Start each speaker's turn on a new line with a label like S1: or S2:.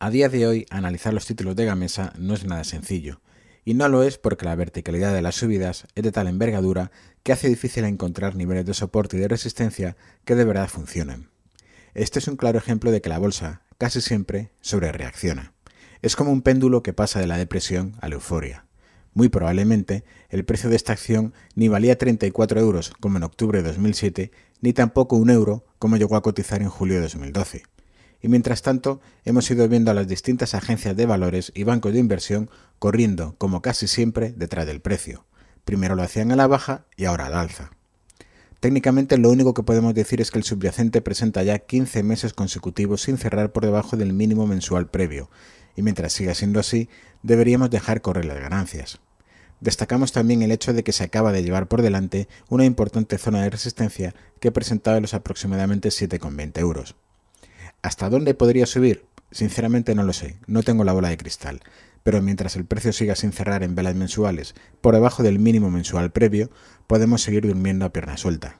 S1: A día de hoy, analizar los títulos de Gamesa no es nada sencillo, y no lo es porque la verticalidad de las subidas es de tal envergadura que hace difícil encontrar niveles de soporte y de resistencia que de verdad funcionen. Este es un claro ejemplo de que la bolsa casi siempre sobrereacciona. Es como un péndulo que pasa de la depresión a la euforia. Muy probablemente el precio de esta acción ni valía 34 euros como en octubre de 2007, ni tampoco un euro como llegó a cotizar en julio de 2012 y mientras tanto hemos ido viendo a las distintas agencias de valores y bancos de inversión corriendo, como casi siempre, detrás del precio. Primero lo hacían a la baja y ahora a la alza. Técnicamente lo único que podemos decir es que el subyacente presenta ya 15 meses consecutivos sin cerrar por debajo del mínimo mensual previo, y mientras siga siendo así, deberíamos dejar correr las ganancias. Destacamos también el hecho de que se acaba de llevar por delante una importante zona de resistencia que presentaba los aproximadamente 7,20 euros. ¿Hasta dónde podría subir? Sinceramente no lo sé, no tengo la bola de cristal. Pero mientras el precio siga sin cerrar en velas mensuales por debajo del mínimo mensual previo, podemos seguir durmiendo a pierna suelta.